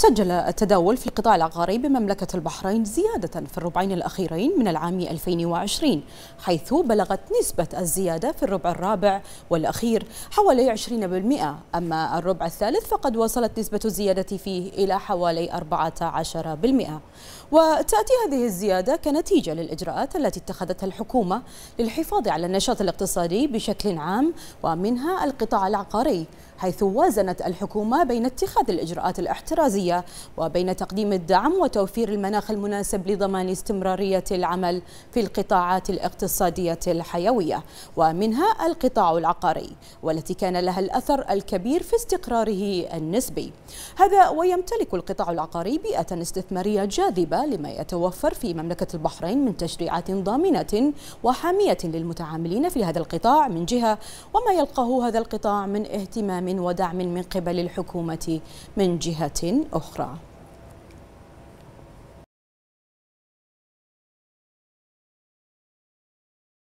سجل التداول في القطاع العقاري بمملكة البحرين زيادة في الربعين الأخيرين من العام 2020 حيث بلغت نسبة الزيادة في الربع الرابع والأخير حوالي 20% أما الربع الثالث فقد وصلت نسبة الزيادة فيه إلى حوالي 14% وتأتي هذه الزيادة كنتيجة للإجراءات التي اتخذتها الحكومة للحفاظ على النشاط الاقتصادي بشكل عام ومنها القطاع العقاري حيث وازنت الحكومة بين اتخاذ الإجراءات الاحترازية وبين تقديم الدعم وتوفير المناخ المناسب لضمان استمرارية العمل في القطاعات الاقتصادية الحيوية ومنها القطاع العقاري والتي كان لها الأثر الكبير في استقراره النسبي هذا ويمتلك القطاع العقاري بيئة استثمارية جاذبة لما يتوفر في مملكة البحرين من تشريعات ضامنة وحامية للمتعاملين في هذا القطاع من جهة وما يلقاه هذا القطاع من اهتمام ودعم من قبل الحكومة من جهة أخرى